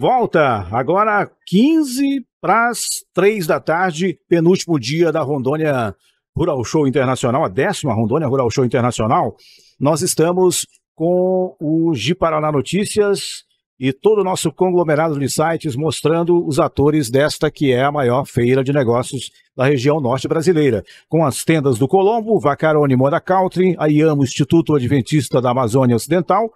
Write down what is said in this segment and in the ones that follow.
Volta agora 15 para as 3 da tarde, penúltimo dia da Rondônia Rural Show Internacional, a décima Rondônia Rural Show Internacional. Nós estamos com o Giparaná Notícias e todo o nosso conglomerado de sites mostrando os atores desta que é a maior feira de negócios da região norte brasileira, com as tendas do Colombo, Vacarone Moda Country, a IAMO Instituto Adventista da Amazônia Ocidental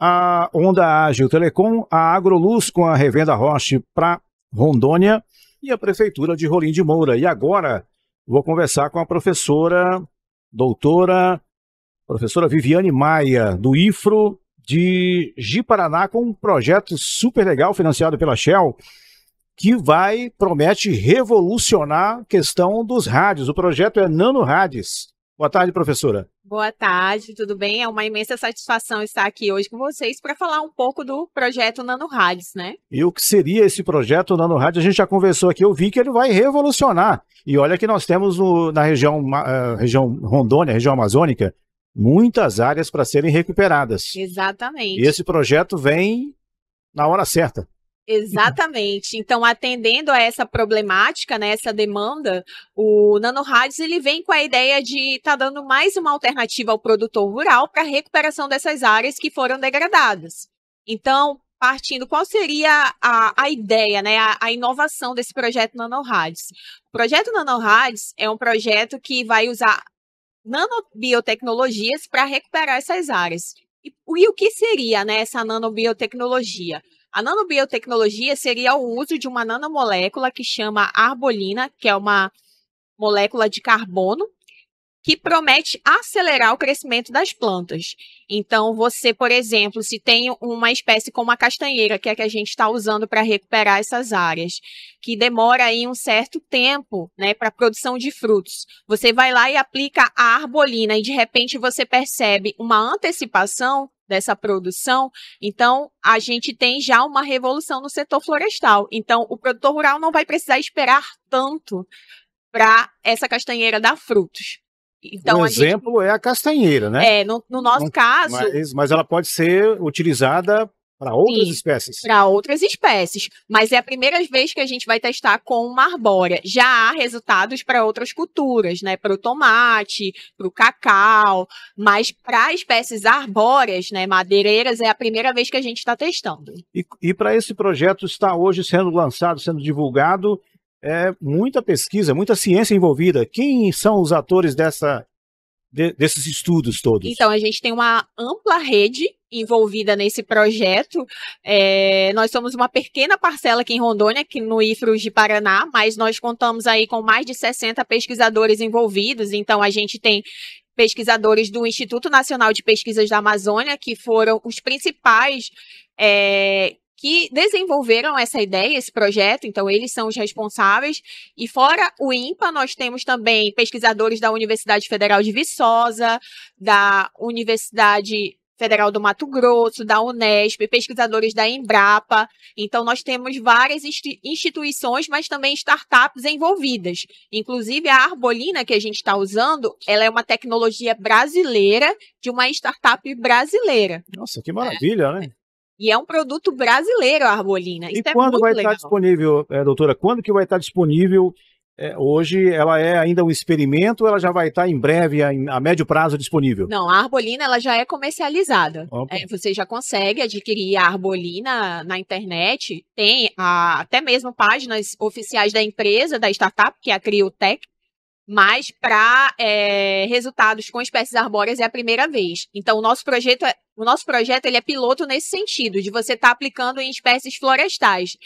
a Onda Ágil Telecom, a Agroluz com a revenda Roche para Rondônia e a Prefeitura de Rolim de Moura. E agora vou conversar com a professora, doutora, professora Viviane Maia, do IFRO de Ji-Paraná, com um projeto super legal financiado pela Shell, que vai, promete revolucionar a questão dos rádios. O projeto é Nano Rádios. Boa tarde, professora. Boa tarde, tudo bem? É uma imensa satisfação estar aqui hoje com vocês para falar um pouco do projeto NanoRádios, né? E o que seria esse projeto NanoRádios? A gente já conversou aqui, eu vi que ele vai revolucionar. E olha que nós temos no, na região, uh, região Rondônia, região amazônica, muitas áreas para serem recuperadas. Exatamente. E esse projeto vem na hora certa. Exatamente. Então, atendendo a essa problemática, né, essa demanda, o NanoRads ele vem com a ideia de estar tá dando mais uma alternativa ao produtor rural para a recuperação dessas áreas que foram degradadas. Então, partindo, qual seria a, a ideia, né, a, a inovação desse projeto NanoRads? O projeto NanoRads é um projeto que vai usar nanobiotecnologias para recuperar essas áreas. E, e o que seria né, essa nanobiotecnologia? A nanobiotecnologia seria o uso de uma nanomolécula que chama arbolina, que é uma molécula de carbono, que promete acelerar o crescimento das plantas. Então, você, por exemplo, se tem uma espécie como a castanheira, que é a que a gente está usando para recuperar essas áreas, que demora aí um certo tempo né, para a produção de frutos, você vai lá e aplica a arbolina e de repente você percebe uma antecipação dessa produção, então a gente tem já uma revolução no setor florestal. Então, o produtor rural não vai precisar esperar tanto para essa castanheira dar frutos. Então, um exemplo gente... é a castanheira, né? É, no, no nosso não, caso. Mas, mas, ela pode ser utilizada para outras Sim, espécies. Para outras espécies. Mas é a primeira vez que a gente vai testar com uma arbórea. Já há resultados para outras culturas, né? Para o tomate, para o cacau. Mas para espécies arbóreas, né? Madeireiras, é a primeira vez que a gente está testando. E, e para esse projeto está hoje sendo lançado, sendo divulgado, é muita pesquisa, muita ciência envolvida. Quem são os atores dessa de, desses estudos todos? Então, a gente tem uma ampla rede envolvida nesse projeto. É, nós somos uma pequena parcela aqui em Rondônia, aqui no IFRUS de Paraná, mas nós contamos aí com mais de 60 pesquisadores envolvidos, então a gente tem pesquisadores do Instituto Nacional de Pesquisas da Amazônia, que foram os principais é, que desenvolveram essa ideia, esse projeto, então eles são os responsáveis. E fora o INPA, nós temos também pesquisadores da Universidade Federal de Viçosa, da Universidade Federal do Mato Grosso, da Unesp, pesquisadores da Embrapa. Então, nós temos várias instituições, mas também startups envolvidas. Inclusive, a Arbolina que a gente está usando, ela é uma tecnologia brasileira de uma startup brasileira. Nossa, que maravilha, é. né? E é um produto brasileiro a arbolina. Isso e é quando vai legal. estar disponível, é, doutora? Quando que vai estar disponível? É, hoje ela é ainda um experimento, ela já vai estar em breve, a, a médio prazo, disponível? Não, a arbolina ela já é comercializada. É, você já consegue adquirir a arbolina na internet. Tem a, até mesmo páginas oficiais da empresa, da startup, que é a Criotec, mas para é, resultados com espécies arbóreas é a primeira vez. Então, o nosso projeto é, o nosso projeto ele é piloto nesse sentido, de você estar tá aplicando em espécies florestais,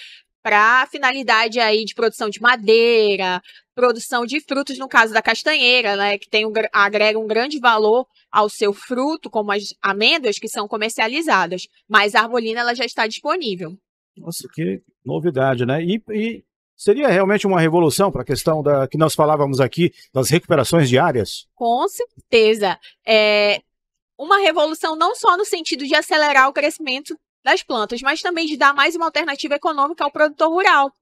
para finalidade aí de produção de madeira, produção de frutos, no caso da castanheira, né, que tem um, agrega um grande valor ao seu fruto, como as amêndoas que são comercializadas, mas a arbolina ela já está disponível. Nossa, que novidade, né? E, e Seria realmente uma revolução para a questão da que nós falávamos aqui das recuperações diárias? Com certeza. É uma revolução não só no sentido de acelerar o crescimento das plantas, mas também de dar mais uma alternativa econômica ao produtor rural.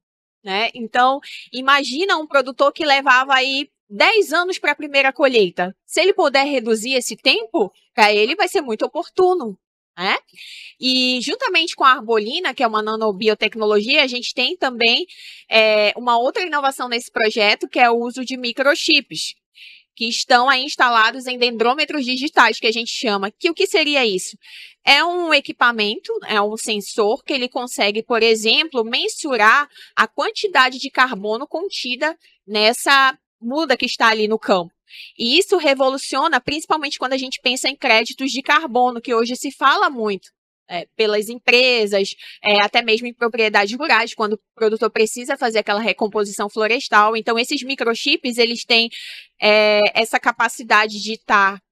Né? Então, imagina um produtor que levava aí 10 anos para a primeira colheita. Se ele puder reduzir esse tempo, para ele vai ser muito oportuno. Né? E juntamente com a arbolina, que é uma nanobiotecnologia, a gente tem também é, uma outra inovação nesse projeto, que é o uso de microchips, que estão aí instalados em dendrômetros digitais, que a gente chama. Que o que seria isso? É um equipamento, é um sensor que ele consegue, por exemplo, mensurar a quantidade de carbono contida nessa muda que está ali no campo. E isso revoluciona, principalmente quando a gente pensa em créditos de carbono, que hoje se fala muito. É, pelas empresas, é, até mesmo em propriedades rurais, quando o produtor precisa fazer aquela recomposição florestal. Então, esses microchips, eles têm é, essa capacidade de estar tá,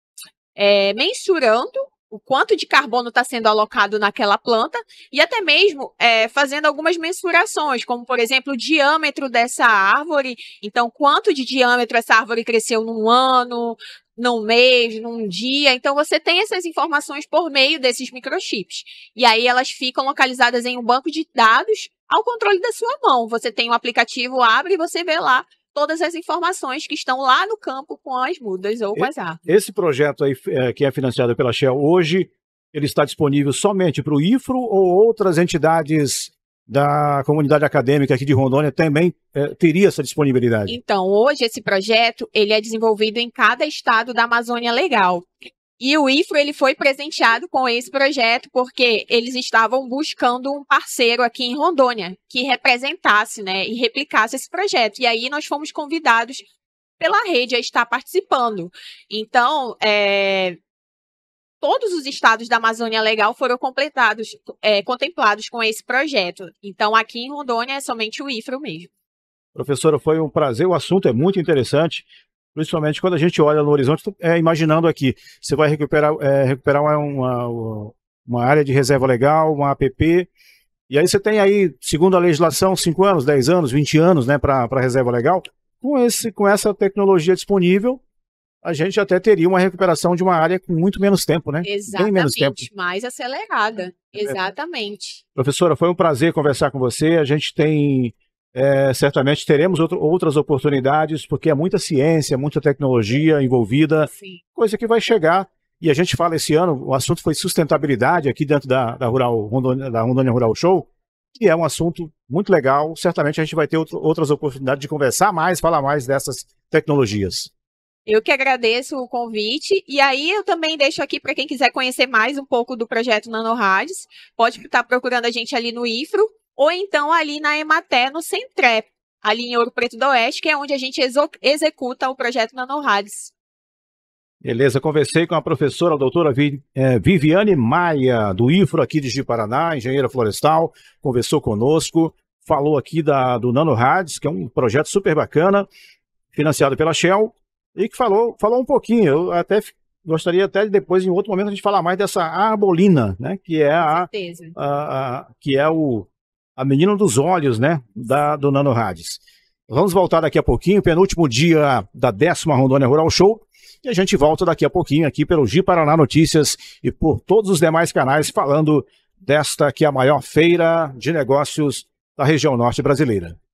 é, mensurando o quanto de carbono está sendo alocado naquela planta e até mesmo é, fazendo algumas mensurações, como por exemplo o diâmetro dessa árvore. Então, quanto de diâmetro essa árvore cresceu num ano, num mês, num dia. Então, você tem essas informações por meio desses microchips. E aí elas ficam localizadas em um banco de dados ao controle da sua mão. Você tem um aplicativo, abre e você vê lá todas as informações que estão lá no campo com as mudas ou com as árvores. Esse projeto aí, é, que é financiado pela Shell hoje, ele está disponível somente para o IFRO ou outras entidades da comunidade acadêmica aqui de Rondônia também é, teria essa disponibilidade? Então, hoje esse projeto ele é desenvolvido em cada estado da Amazônia Legal. E o IFRO ele foi presenteado com esse projeto porque eles estavam buscando um parceiro aqui em Rondônia que representasse, né, e replicasse esse projeto. E aí nós fomos convidados pela rede a estar participando. Então, é, todos os estados da Amazônia Legal foram completados, é, contemplados com esse projeto. Então, aqui em Rondônia é somente o IFRO mesmo. Professora, foi um prazer. O assunto é muito interessante principalmente quando a gente olha no horizonte, é, imaginando aqui, você vai recuperar, é, recuperar uma, uma, uma, área de reserva legal, uma APP, e aí você tem aí, segundo a legislação, 5 anos, 10 anos, 20 anos né, para reserva legal. Com, esse, com essa tecnologia disponível, a gente até teria uma recuperação de uma área com muito menos tempo, né? Exatamente, Bem menos tempo. mais acelerada. É. Exatamente. É. Professora, foi um prazer conversar com você. A gente tem é, certamente teremos outro, outras oportunidades, porque é muita ciência, muita tecnologia envolvida, Sim. coisa que vai chegar. E a gente fala esse ano, o assunto foi sustentabilidade aqui dentro da, da, Rural, Rondônia, da Rondônia Rural Show, que é um assunto muito legal. Certamente a gente vai ter outro, outras oportunidades de conversar mais, falar mais dessas tecnologias. Eu que agradeço o convite. E aí eu também deixo aqui para quem quiser conhecer mais um pouco do projeto NanoRades, pode estar procurando a gente ali no IFRO, ou então ali na Emater no Centré, ali em Ouro Preto do Oeste, que é onde a gente executa o projeto NanoRades. Beleza, conversei com a professora, a doutora é, Viviane Maia, do IFRO aqui de Paraná, engenheira florestal, conversou conosco, falou aqui da, do NanoRades, que é um projeto super bacana, financiado pela Shell, e que falou, falou um pouquinho, eu até gostaria até de depois, em outro momento, a gente falar mais dessa arbolina, né, que é a, a, a que é o, a menina dos olhos, né, da, do Nano Hades. Vamos voltar daqui a pouquinho, penúltimo dia da décima Rondônia Rural Show. E a gente volta daqui a pouquinho aqui pelo Gi Paraná Notícias e por todos os demais canais falando desta que é a maior feira de negócios da região norte brasileira.